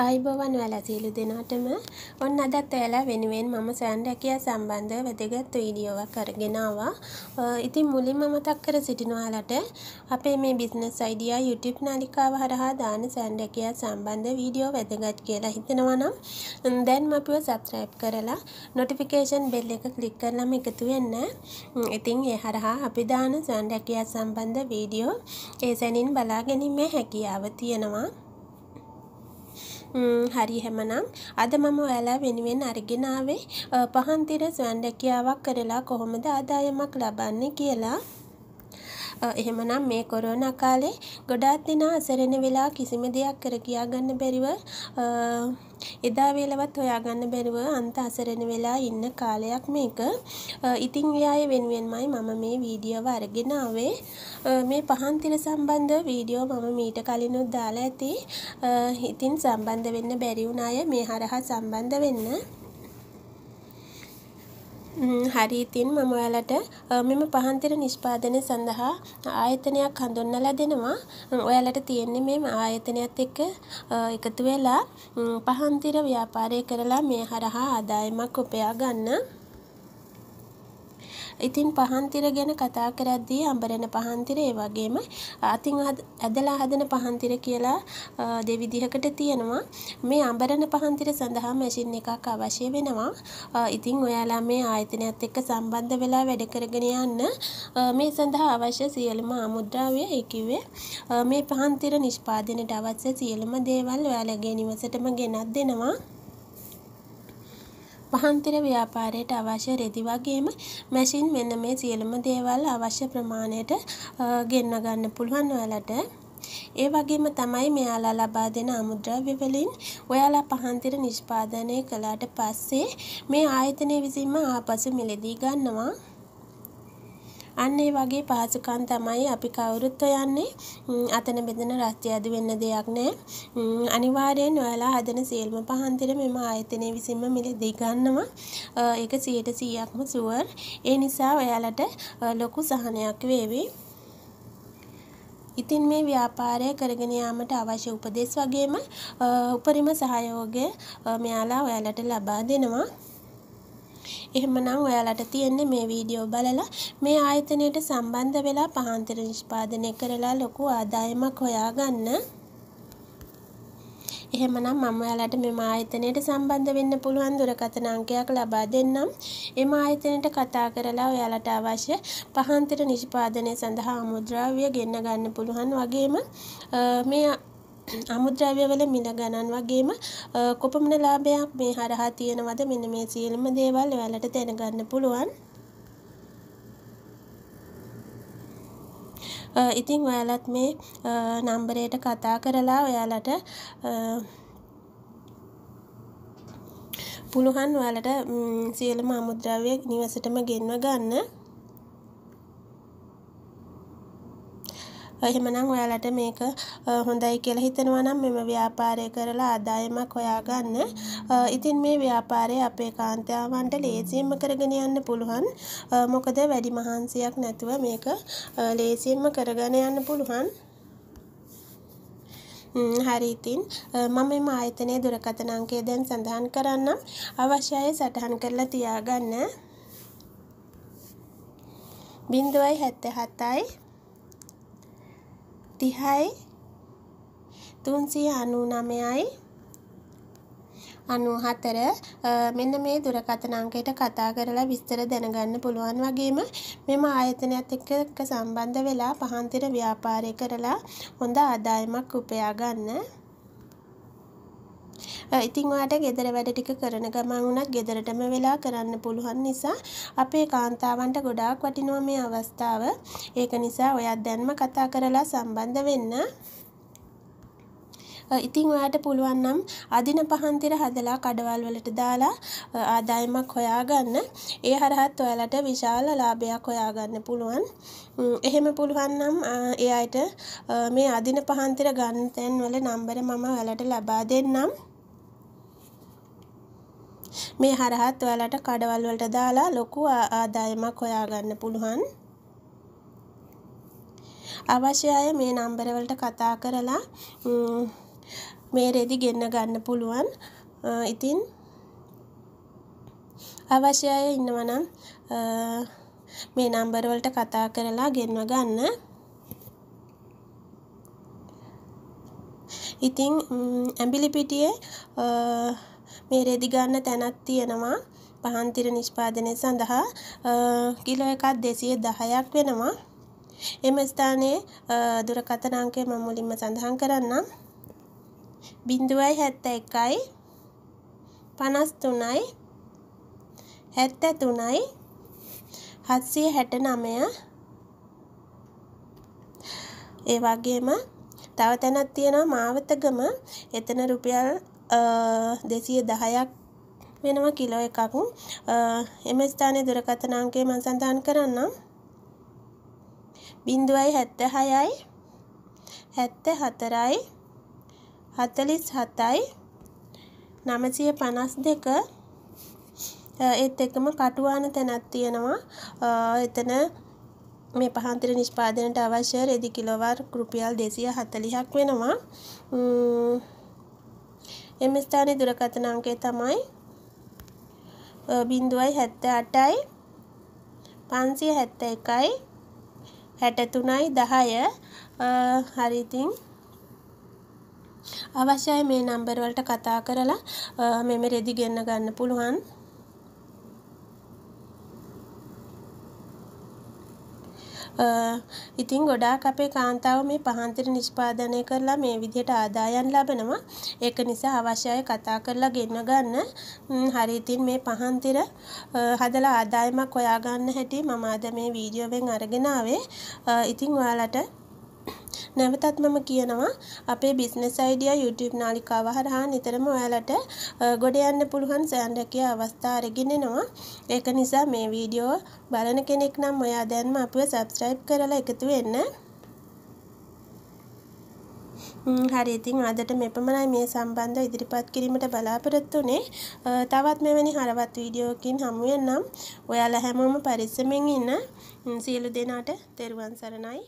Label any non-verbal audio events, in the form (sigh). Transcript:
ආයිබවන් ඔයාලා සියලු දෙනාටම ඔන්න අදත් ඔයාලා වෙනුවෙන් මම සොයන් රැකියා සම්බන්ධව වැදගත් වීඩියෝවක් අරගෙන ආවා. ඉතින් මුලින්ම මතක් කර සිටිනවාලට අපේ මේ බිස්නස් අයිඩියා YouTube නාලිකාව හරහා දාන සොයන් රැකියා සම්බන්ධ වීඩියෝ වැදගත් කියලා හිතනවා නම් දැන් අපිව subscribe කරලා notification bell එක click කරලාම එකතු වෙන්න. ඉතින් ඒ හරහා අපි දාන සොයන් රැකියා සම්බන්ධ වීඩියෝ ඒ සැනින් බලා ගැනීමේ හැකියාව තියෙනවා. හරි එහෙමනම් අද මම ඔයාලා වෙනුවෙන් අරගෙන ආවේ පහන්තිර ස්වයං රැකියාවක් කරලා කොහොමද ආදායමක් ලබන්නේ කියලා එහෙමනම් මේ කොරෝනා කාලේ ගොඩාක් දෙනා අසරණ වෙලා කිසිම දෙයක් කර කියා ගන්න බැරිව එදා වේලවත් හොයාගන්න බැරුව අන්ත අසරණ වෙලා ඉන්න කාලයක් මේක. ඉතින් එයාය වෙනුවෙන්මයි මම මේ වීඩියෝව අරගෙන ආවේ. මේ පහන් තිර සම්බන්ධ වීඩියෝ මම මීට කලිනුත් දාලා ඇති. ඉතින් සම්බන්ධ වෙන්න බැරි අය මේ හරහා සම්බන්ධ වෙන්න. හරි ඉතින් මම ඔයාලට මෙම පහන්තිර නිෂ්පාදනය සඳහා ආයතනයක් හඳුන්වලා දෙනවා. ඔයාලට තියෙන්නේ මේ ආයතනයත් එක්ක එකතු වෙලා පහන්තිර ව්‍යාපාරය කරලා මේ හරහා ආදායමක් උපයා ගන්න. ඉතින් පහන්තිර ගැන කතා කරද්දී අඹරන පහන්තිර ඒ වගේම අතින් ඇදලා හදන පහන්තිර කියලා දෙවිදිහකට තියෙනවා. මේ අඹරන පහන්තිර සඳහා මැෂින් එකක් අවශ්‍ය වෙනවා. ඉතින් ඔයාලා මේ ආයතනයත් එක්ක සම්බන්ධ වෙලා වැඩ කරගෙන යන්න මේ සඳහා අවශ්‍ය සියලුම ආමුද්‍රව්‍ය ඒ කිව්වේ මේ පහන්තිර නිෂ්පාදනයට අවශ්‍ය සියලුම දේවල් ඔයාලගේ නිවසටම ගෙනත් දෙනවා. වහන්තිර ව්‍යාපාරයට අවශ්‍ය රෙදි වගේම මැෂින් මෙන්න මේ සියලුම දේවල් අවශ්‍ය ප්‍රමාණයට ගෙන්න ගන්න පුළුවන් ඔයාලට. ඒ වගේම තමයි මෙයාලා ලබා දෙන අමුද්‍රව්‍ය වලින් ඔයාලා පහන්තිර නිෂ්පාදනය කළාට පස්සේ මේ ආයතනය විසින්ම ආපසු මිලදී ගන්නවා. අන්න ඒ වගේ පහසුකම් තමයි අපි කවුරුත් හොයන්නේ. අතන බෙදෙන රස්තිය අඩු වෙන්න දෙයක් නැහැ. අනිවාර්යෙන් ඔයාලා හදන සියලුම පහන්තිර මෙම ආයතනය විසින්ම මිලදී ගන්නවා. ඒක 100%ක්ම ෂුවර්. ඒ නිසා ඔයාලට ලොකු සහනයක් වේවි. ඉතින් මේ ව්‍යාපාරය කරගෙන යාමට අවශ්‍ය උපදෙස් වගේම උපරිම සහයෝගය මෙයාලා ඔයාලට ලබා දෙනවා. එහෙමනම් ඔයාලට තියෙන්නේ මේ වීඩියෝ බලලා මේ ආයතනයට සම්බන්ධ වෙලා පහන්තර නිෂ්පාදනය කරලා ලොකු ආදායමක් හොයාගන්න. එහෙමනම් මම ඔයාලට මෙම ආයතනයට සම්බන්ධ වෙන්න පුළුවන් දුරකථන අංකයක් ලබා දෙන්නම්. එම ආයතනයට කතා කරලා ඔයාලට අවශ්‍ය පහන්තර නිෂ්පාදනය සඳහා මුද්‍රාවිය ගෙන්න ගන්න පුළුවන් වගේම මේ (clears throat) අමුද්‍රව්‍ය වල මිල ගණන් වගේම කොපමණ ලාභයක් මේ හරහා තියෙනවද මෙන්න මේ සියලුම දේවල් ඔයාලට දැනගන්න පුළුවන්. ඉතින් ඔයාලත් මේ නම්බරයට කතා කරලා ඔයාලට පුළුවන් ඔයාලට සියලුම අමුද්‍රව්‍ය නිවසටම ගෙන්ව ගන්න. එහෙමනම් ඔයාලට මේක හොඳයි කියලා හිතනවා නම් මෙම ව්‍යාපාරය කරලා ආදායමක් හොයාගන්න. ඉතින් මේ ව්‍යාපාරය අපේ කාන්තාවන්ට ලේසියෙන්ම කරගෙන යන්න පුළුවන්. මොකද වැඩි මහන්සියක් නැතුව මේක ලේසියෙන්ම කරගෙන යන්න පුළුවන්. හරි ඉතින් මම මේ ආයතනයේ දුරකථන අංකය දැන් සඳහන් කරන්නම්. අවශ්‍ය අය සටහන් කරලා තියාගන්න. 077යි තිහයි තුන්සිය අනු නමයයි අනු හතර මෙන්න මේ දුරකථන අංකයට කතා කරලා විස්තර දැනගන්න පුළුවන් වගේම මෙම ආයතනයත් එක්ක සම්බන්ධ වෙලා පහන්තිර ව්‍යාපාරය කරලා හොඳ ආදායමක් උපයා ගන්න ඉතිං ඔයාට ගෙදර වැඩ ටික කරන ගමන් වුණත් ගෙදරටම වෙලා කරන්න පුළුවන් නිසා අපේ කාන්තාවන්ට ගොඩාක් වටිනවා මේ අවස්ථාව. ඒක නිසා ඔයත් දැන්ම කතා කරලා සම්බන්ධ වෙන්න. ඉතිං ඔයාට පුළුවන් නම් අදින පහන්තිර හදලා කඩවල් වලට දාලා ආදායමක් හොයාගන්න. ඒ හරහත් ඔයාලට විශාල ලාභයක් හොයාගන්න පුළුවන්. එහෙම පුළුවන් නම් ඒ අයට මේ අදින පහන්තිර ගන්න තැන් වල නම්බර මම ඔයාලට ලබා දෙන්නම්. මේ හරහත් ඔයාලට කඩවල් වලට දාලා ලොකු ආදායමක් හොයාගන්න පුළුවන්. අවශ්‍ය අය මේ නම්බර වලට කතා කරලා මේ රෙදි ගෙන්න ගන්න පුළුවන්. ඉතින් අවශ්‍ය අය ඉන්නවා නම් මේ නම්බර වලට කතා කරලා ගෙන්ව ගන්න. ඉතින් ඇඹිලිපිටියේ මේ රෙදි ගන්න තැනක් තියෙනවා. පහන්තිර නිෂ්පාදනය සඳහා කිලෝ එකක් 210ක් වෙනවා. එම ස්ථානයේ දුරකථන අංකය මම මුලින්ම සඳහන් කරන්නම්. 0.71යි 53යි 73යි 769 ඒ වගේම තව තැනක් තියෙනවා මාවතගම. එතන රුපියල් දෙසිය දහයක් වෙනවා කිලෝ එකක් එම ස්ථානය දුරකථනාංකය මං සඳහන් කරන්නම් බින්දුවයි හැත්ත හයයි හැත්ත හතරයි හතලිස් හතයි නමසිය පනස් දෙක ඒත් එකම කටුවාන තැනත් තියෙනවා එතන මේ පහන්තර නිෂ්පාදනට අවශ්‍ය රෙදි කිලොවර් කෘපියල් දෙසිය හතලිහක් වෙනවා එම ස්ථානයේ දුරකථන අංකය තමයි බිඳුවයි හැත්ත අටයි පන්සිය හැත්ත එකයි හැටතුනයි දහය හරිතින් අවශ්‍යයි මේ නම්බරවලට කතා කරලා මෙම රෙදි ගෙන්න්න ගන්න පුළුවන් ඉතින් ගොඩාක් අපේ කාන්තාව මේ පහන්තර නිෂ්පාදනය කරලා මේ විදිහට ආදායම් ලබනවා. ඒක නිසා අවශ්‍ය අය කතා කරලා ගෙන්න ගන්න. හරි ඉතින් මේ පහන්තර හදලා ආදායමක් හොයාගන්න හැටි මම අද මේ වීඩියෝවෙන් අරගෙන ආවේ. ඉතින් ඔයාලට නැවතත් මම කියනවා අපේ බිස්නස් අයිඩියා YouTube නාලිකාව හරහා නිතරම ඔයාලට ගොඩ යන්න පුළුවන් සෑන්ඩකේ අවස්ථා අරගෙන එනවා. ඒක නිසා මේ වීඩියෝ බලන කෙනෙක් නම් ඔයා දැන්ම අපිව subscribe කරලා එකතු වෙන්න. හරි ඉතින් අදට මෙපමණයි මේ සම්බන්ධ ඉදිරිපත් කිරීමට බලාපොරොත්තු වුනේ. තවත් මෙවැනි හරවත් වීඩියෝකින් හමු වෙනම් ඔයාලා හැමෝම පරිස්සමෙන් ඉන්න. සියලු දෙනාට තෙරුවන් සරණයි.